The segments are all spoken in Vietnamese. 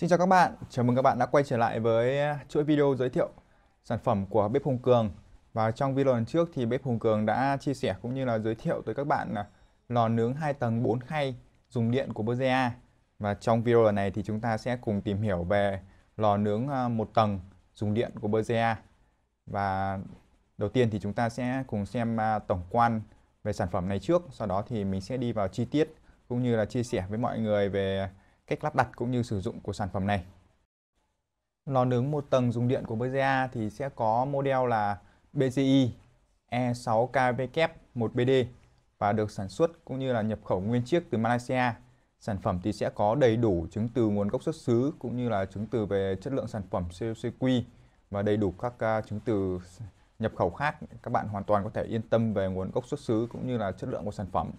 Xin chào các bạn, chào mừng các bạn đã quay trở lại với chuỗi video giới thiệu sản phẩm của bếp Hùng Cường. Và trong video lần trước thì bếp Hùng Cường đã chia sẻ cũng như là giới thiệu tới các bạn là lò nướng 2 tầng 4 khay dùng điện của Bergea. Và trong video lần này thì chúng ta sẽ cùng tìm hiểu về lò nướng à, một tầng dùng điện của Bergea. Và đầu tiên thì chúng ta sẽ cùng xem à, tổng quan về sản phẩm này trước, sau đó thì mình sẽ đi vào chi tiết cũng như là chia sẻ với mọi người về cách lắp đặt cũng như sử dụng của sản phẩm này. Lò nướng một tầng dùng điện của BZA thì sẽ có model là BGI E6KW1BD và được sản xuất cũng như là nhập khẩu nguyên chiếc từ Malaysia. Sản phẩm thì sẽ có đầy đủ chứng từ nguồn gốc xuất xứ cũng như là chứng từ về chất lượng sản phẩm COCQ và đầy đủ các à, chứng từ nhập khẩu khác. Các bạn hoàn toàn có thể yên tâm về nguồn gốc xuất xứ cũng như là chất lượng của sản phẩm.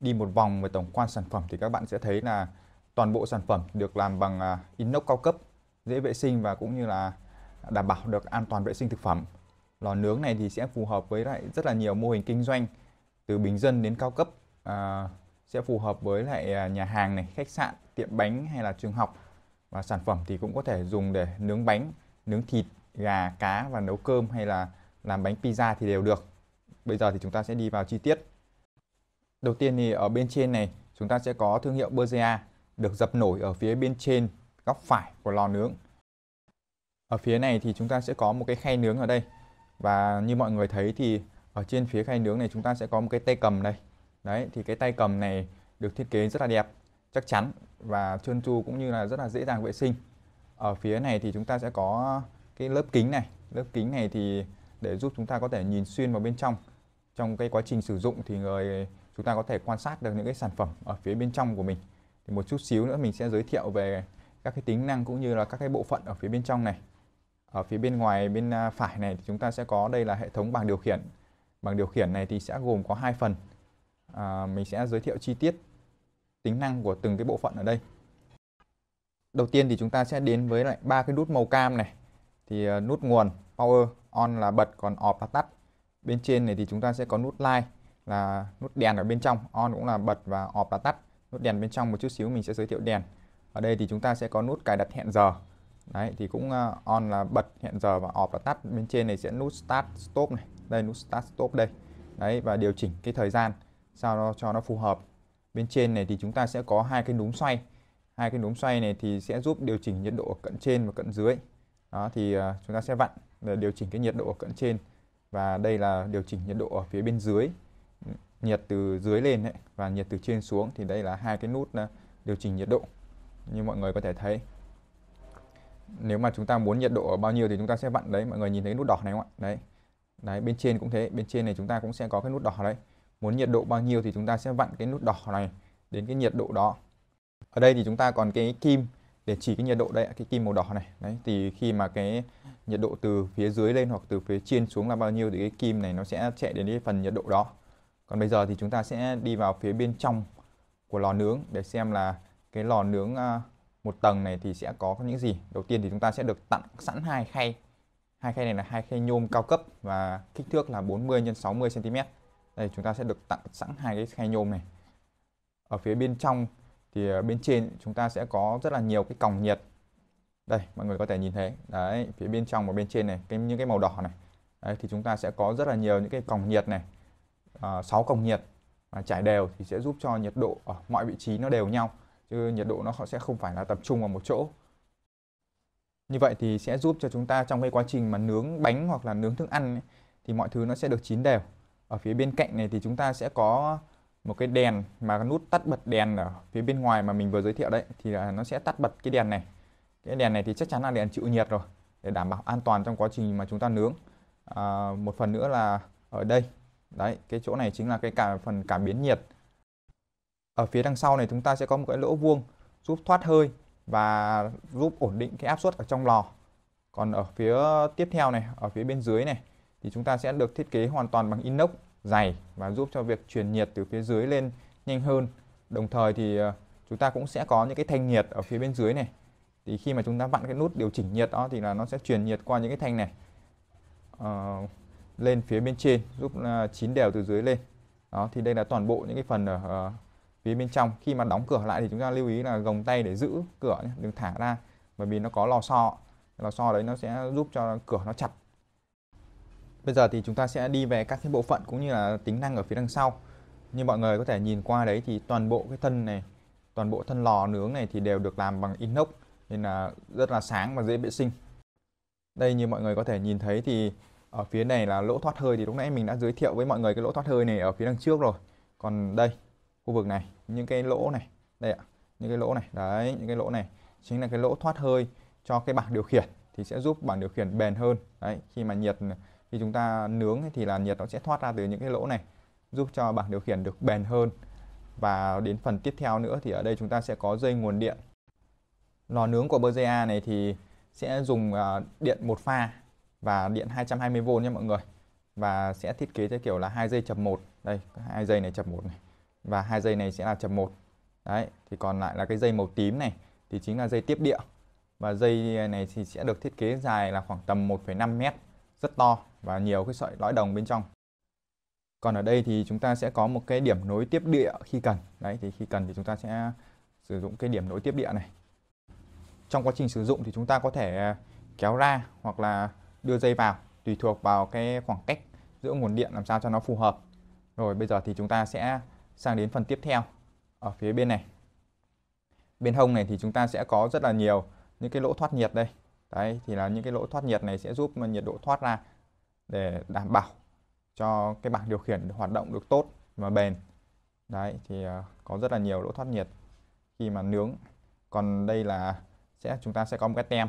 Đi một vòng về tổng quan sản phẩm thì các bạn sẽ thấy là toàn bộ sản phẩm được làm bằng à, inox cao cấp, dễ vệ sinh và cũng như là đảm bảo được an toàn vệ sinh thực phẩm. Lò nướng này thì sẽ phù hợp với lại rất là nhiều mô hình kinh doanh từ bình dân đến cao cấp à, sẽ phù hợp với lại à, nhà hàng này, khách sạn, tiệm bánh hay là trường học và sản phẩm thì cũng có thể dùng để nướng bánh, nướng thịt, gà, cá và nấu cơm hay là làm bánh pizza thì đều được. Bây giờ thì chúng ta sẽ đi vào chi tiết. Đầu tiên thì ở bên trên này chúng ta sẽ có thương hiệu Bergea được dập nổi ở phía bên trên góc phải của lò nướng. Ở phía này thì chúng ta sẽ có một cái khay nướng ở đây. Và như mọi người thấy thì ở trên phía khay nướng này chúng ta sẽ có một cái tay cầm đây. Đấy, thì cái tay cầm này được thiết kế rất là đẹp, chắc chắn và trơn tru cũng như là rất là dễ dàng vệ sinh. Ở phía này thì chúng ta sẽ có cái lớp kính này. Lớp kính này thì để giúp chúng ta có thể nhìn xuyên vào bên trong. Trong cái quá trình sử dụng thì người chúng ta có thể quan sát được những cái sản phẩm ở phía bên trong của mình thì một chút xíu nữa mình sẽ giới thiệu về các cái tính năng cũng như là các cái bộ phận ở phía bên trong này ở phía bên ngoài bên à, phải này thì chúng ta sẽ có đây là hệ thống bảng điều khiển bảng điều khiển này thì sẽ gồm có hai phần à, mình sẽ giới thiệu chi tiết tính năng của từng cái bộ phận ở đây đầu tiên thì chúng ta sẽ đến với lại ba cái nút màu cam này thì à, nút nguồn power on là bật còn off là tắt bên trên này thì chúng ta sẽ có nút light là nút đèn ở bên trong on cũng là bật và off là tắt nút đèn bên trong một chút xíu mình sẽ giới thiệu đèn ở đây thì chúng ta sẽ có nút cài đặt hẹn giờ đấy thì cũng ờ, on là bật hẹn giờ và off là tắt bên trên này sẽ nút start stop này đây nút start stop đây đấy và điều chỉnh cái thời gian sao nó cho nó phù hợp bên trên này thì chúng ta sẽ có hai cái núm xoay hai cái núm xoay này thì sẽ giúp điều chỉnh nhiệt độ ở cận trên và cận dưới đó thì ờ, chúng ta sẽ vặn để ờ, điều chỉnh cái nhiệt độ ở cận trên và đây là điều chỉnh nhiệt độ ở phía bên dưới nhiệt từ dưới lên ấy, và nhiệt từ trên xuống thì đây là hai cái nút uh, điều chỉnh nhiệt độ như mọi người có thể thấy nếu mà chúng ta muốn nhiệt độ ở bao nhiêu thì chúng ta sẽ vặn đấy mọi người nhìn thấy nút đỏ này không ạ đấy đấy bên trên cũng thế bên trên này chúng ta cũng sẽ có cái nút đỏ đấy muốn nhiệt độ bao nhiêu thì chúng ta sẽ vặn cái nút đỏ này đến cái nhiệt độ đó ở đây thì chúng ta còn cái kim để chỉ cái nhiệt độ đây cái kim màu đỏ này đấy thì khi mà cái nhiệt độ từ phía dưới lên hoặc từ phía trên xuống là bao nhiêu thì cái kim này nó sẽ chạy đến cái phần nhiệt độ đó còn bây giờ thì chúng ta sẽ đi vào phía bên trong của lò nướng để xem là cái lò nướng à, một tầng này thì sẽ có những gì. Đầu tiên thì chúng ta sẽ được tặng sẵn hai khay. Hai khay này là hai khay nhôm cao cấp và kích thước là 40 x 60 cm. Đây chúng ta sẽ được tặng sẵn hai cái khay nhôm này. Ở phía bên trong thì à, bên trên chúng ta sẽ có rất là nhiều cái còng nhiệt. Đây, mọi người có thể nhìn thấy. Đấy, phía bên trong và bên trên này, cái những cái màu đỏ này. Đấy, thì chúng ta sẽ có rất là nhiều những cái còng nhiệt này À, uh, 6 cổng nhiệt à, trải đều thì sẽ giúp cho nhiệt độ ở mọi vị trí nó đều nhau chứ nhiệt độ nó sẽ không phải là tập trung vào một chỗ như vậy thì sẽ giúp cho chúng ta trong cái quá trình mà nướng bánh hoặc là nướng thức ăn ấy, thì mọi thứ nó sẽ được chín đều ở phía bên cạnh này thì chúng ta sẽ có một cái đèn mà nút tắt bật đèn ở phía bên ngoài mà mình vừa giới thiệu đấy thì là nó sẽ tắt bật cái đèn này cái đèn này thì chắc chắn là đèn chịu nhiệt rồi để đảm bảo an toàn trong quá trình mà chúng ta nướng à, một phần nữa là ở đây Đấy, cái chỗ này chính là cái cả phần cảm biến nhiệt. Ở phía đằng sau này chúng ta sẽ có một cái lỗ vuông giúp thoát hơi và giúp ổn định cái áp suất ở trong lò. Còn ở phía tiếp theo này, ở phía bên dưới này thì chúng ta sẽ được thiết kế hoàn toàn bằng inox dày và giúp cho việc truyền nhiệt từ phía dưới lên nhanh hơn. Đồng thời thì ờ, chúng ta cũng sẽ có những cái thanh nhiệt ở phía bên dưới này. Thì khi mà chúng ta vặn cái nút điều chỉnh nhiệt đó thì là nó sẽ truyền nhiệt qua những cái thanh này. Uh, lên phía bên trên giúp à, chín đều từ dưới lên đó thì đây là toàn bộ những cái phần ở ờ, phía bên trong khi mà đóng cửa lại thì chúng ta lưu ý là gồng tay để giữ cửa nhé, đừng thả ra bởi vì nó có lò xo lò xo đấy nó sẽ giúp cho cửa nó chặt bây giờ thì chúng ta sẽ đi về các cái bộ phận cũng như là tính năng ở phía đằng sau như mọi người có thể nhìn qua đấy thì toàn bộ cái thân này toàn bộ thân lò nướng này thì đều được làm bằng inox nên là rất là sáng và dễ vệ sinh đây như mọi người có thể nhìn thấy thì ở phía này là lỗ thoát hơi thì lúc nãy mình đã giới thiệu với mọi người cái lỗ thoát hơi này ở phía đằng trước rồi còn đây khu vực này những cái lỗ này đây ạ những cái lỗ này đấy những cái lỗ này chính là cái lỗ thoát hơi cho cái bảng điều khiển thì sẽ giúp bảng điều khiển bền hơn đấy khi mà nhiệt khi chúng ta nướng thì là nhiệt nó sẽ thoát ra từ những cái lỗ này giúp cho bảng điều khiển được bền hơn và đến phần tiếp theo nữa thì ở đây chúng ta sẽ có dây nguồn điện lò nướng của Bergea này thì sẽ dùng à, điện một pha và điện 220V nhé mọi người và sẽ thiết kế theo kiểu là hai dây chập một đây hai dây này chập một này và hai dây này sẽ là chập một đấy thì còn lại là cái dây màu tím này thì chính là dây tiếp địa và dây này thì sẽ được thiết kế dài là khoảng tầm 1,5 mét rất to và nhiều cái sợi lõi đồng bên trong còn ở đây thì chúng ta sẽ có một cái điểm nối tiếp địa khi cần đấy thì khi cần thì chúng ta sẽ sử dụng cái điểm nối tiếp địa này trong quá trình sử dụng thì chúng ta có thể kéo ra hoặc là đưa dây vào tùy thuộc vào cái khoảng cách giữa nguồn điện làm sao cho nó phù hợp. Rồi bây giờ thì chúng ta sẽ sang đến phần tiếp theo ở phía bên này. Bên hông này thì chúng ta sẽ có rất là nhiều những cái lỗ thoát nhiệt đây. Đấy thì là những cái lỗ thoát nhiệt này sẽ giúp nhiệt độ thoát ra để đảm bảo cho cái bảng điều khiển hoạt động được tốt và bền. Đấy thì ờ, có rất là nhiều lỗ thoát nhiệt khi mà nướng. Còn đây là sẽ chúng ta sẽ có một cái tem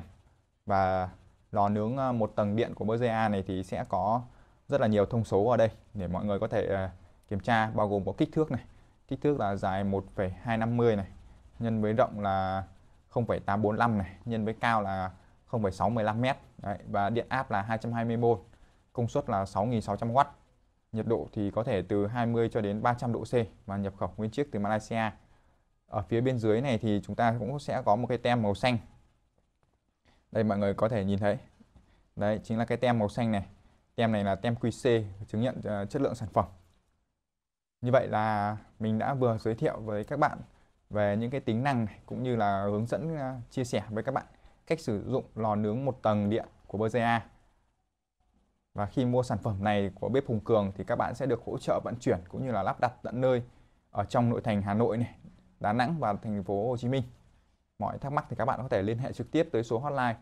và lò nướng à, một tầng điện của BGA này thì sẽ có rất là nhiều thông số ở đây để mọi người có thể à, kiểm tra bao gồm có kích thước này kích thước là dài 1,250 này nhân với rộng là 0,845 này nhân với cao là 0,615 m Đấy, và điện áp là 220V công suất là 6.600W nhiệt độ thì có thể từ 20 cho đến 300 độ C và nhập khẩu nguyên chiếc từ Malaysia ở phía bên dưới này thì chúng ta cũng sẽ có một cái tem màu xanh đây mọi người có thể nhìn thấy đấy chính là cái tem màu xanh này tem này là tem QC chứng nhận ờ, chất lượng sản phẩm như vậy là mình đã vừa giới thiệu với các bạn về những cái tính năng này cũng như là hướng dẫn ờ, chia sẻ với các bạn cách sử dụng lò nướng một tầng điện của BZA và khi mua sản phẩm này của bếp Hùng Cường thì các bạn sẽ được hỗ trợ vận chuyển cũng như là lắp đặt tận nơi ở trong nội thành Hà Nội này, Đà Nẵng và thành phố Hồ Chí Minh mọi thắc mắc thì các bạn có thể liên hệ trực tiếp tới số hotline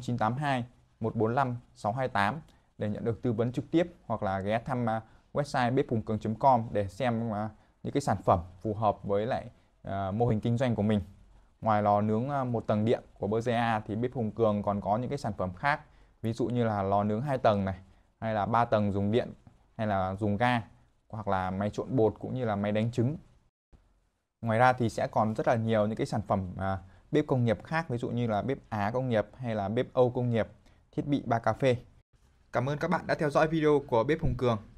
0982 145 628 để nhận được tư vấn trực tiếp hoặc là ghé thăm à, website bếp cùng cường.com để xem à, những cái sản phẩm phù hợp với lại à, mô hình kinh doanh của mình. Ngoài lò nướng một tầng điện của Bergea thì bếp Hùng Cường còn có những cái sản phẩm khác, ví dụ như là lò nướng hai tầng này, hay là ba tầng dùng điện, hay là dùng ga, hoặc là máy trộn bột cũng như là máy đánh trứng. Ngoài ra thì sẽ còn rất là nhiều những cái sản phẩm bếp công nghiệp khác ví dụ như là bếp Á công nghiệp hay là bếp Âu công nghiệp, thiết bị ba cà phê. Cảm ơn các bạn đã theo dõi video của Bếp Hùng Cường.